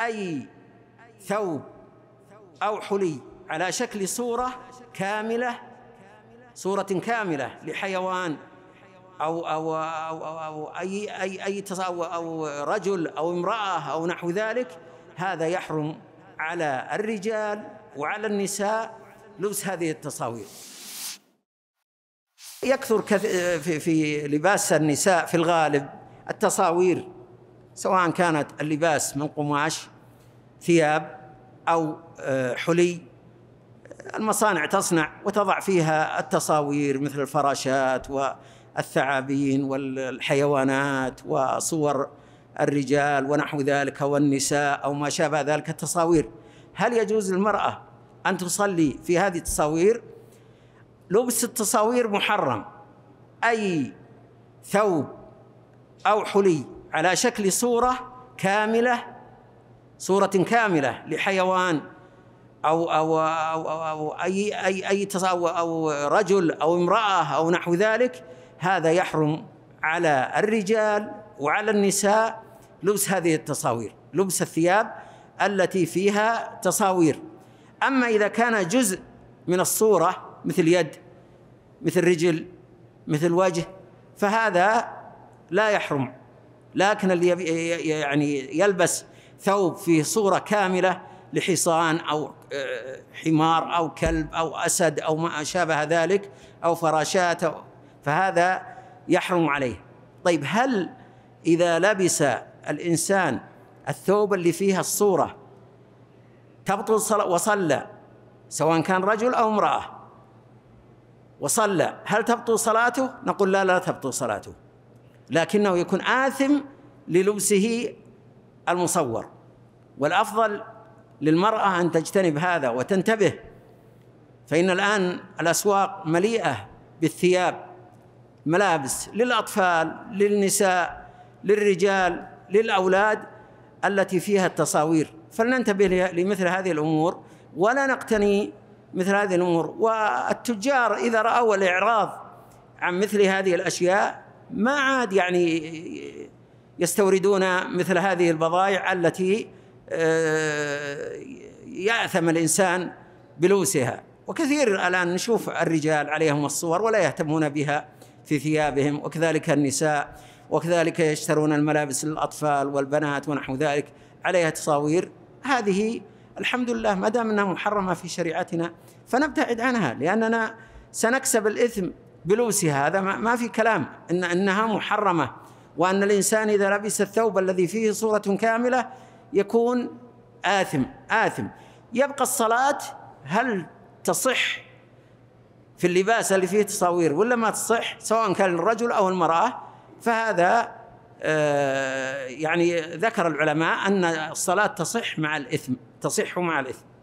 أي ثوب أو حلي على شكل صورة كاملة صورة كاملة لحيوان أو أو أو, أو, أو أي أي أي أو, أو رجل أو امرأة أو نحو ذلك هذا يحرم على الرجال وعلى النساء لبس هذه التصاوير يكثر في لباس النساء في الغالب التصاوير سواء كانت اللباس من قماش ثياب أو آه، حلي المصانع تصنع وتضع فيها التصاوير مثل الفراشات والثعابين والحيوانات وصور الرجال ونحو ذلك والنساء أو ما شابه ذلك التصاوير هل يجوز للمرأة أن تصلي في هذه التصاوير لبس التصاوير محرم أي ثوب أو حلي على شكل صورة كاملة صورة كاملة لحيوان أو أو أو, أو, أو أي أي أي أو, أو رجل أو امرأة أو نحو ذلك هذا يحرم على الرجال وعلى النساء لبس هذه التصاوير لبس الثياب التي فيها تصاوير أما إذا كان جزء من الصورة مثل يد مثل رجل مثل وجه فهذا لا يحرم لكن اللي يعني يلبس ثوب فيه صورة كاملة لحصان أو آه، حمار أو كلب أو أسد أو ما شابه ذلك أو فراشات أو فهذا يحرم عليه طيب هل إذا لبس الإنسان الثوب اللي فيها الصورة تبطل صلاة وصلى سواء كان رجل أو امرأة وصلى هل تبطل صلاته؟ نقول لا لا تبطل صلاته لكنه يكون آثم للبسه المصور والأفضل للمرأة أن تجتنب هذا وتنتبه فإن الآن الأسواق مليئة بالثياب ملابس للأطفال للنساء للرجال للأولاد التي فيها التصاوير فلننتبه لمثل هذه الأمور ولا نقتني مثل هذه الأمور والتجار إذا رأوا الإعراض عن مثل هذه الأشياء ما عاد يعني يستوردون مثل هذه البضائع التي آه، يأثم الإنسان بلوسها وكثير الآن نشوف الرجال عليهم الصور ولا يهتمون بها في ثيابهم وكذلك النساء وكذلك يشترون الملابس للأطفال والبنات ونحو ذلك عليها تصاوير هذه الحمد لله ما دام انها محرمه في شريعتنا فنبتعد عنها لاننا سنكسب الاثم بلبسها هذا ما في كلام إن أنها محرمة وأن الإنسان إذا لبس الثوب الذي فيه صورة كاملة يكون آثم آثم يبقى الصلاة هل تصح في اللباس اللي فيه تصاوير ولا ما تصح سواء كان الرجل أو المرأة فهذا آه، يعني ذكر العلماء أن الصلاة تصح مع الإثم تصح مع الإثم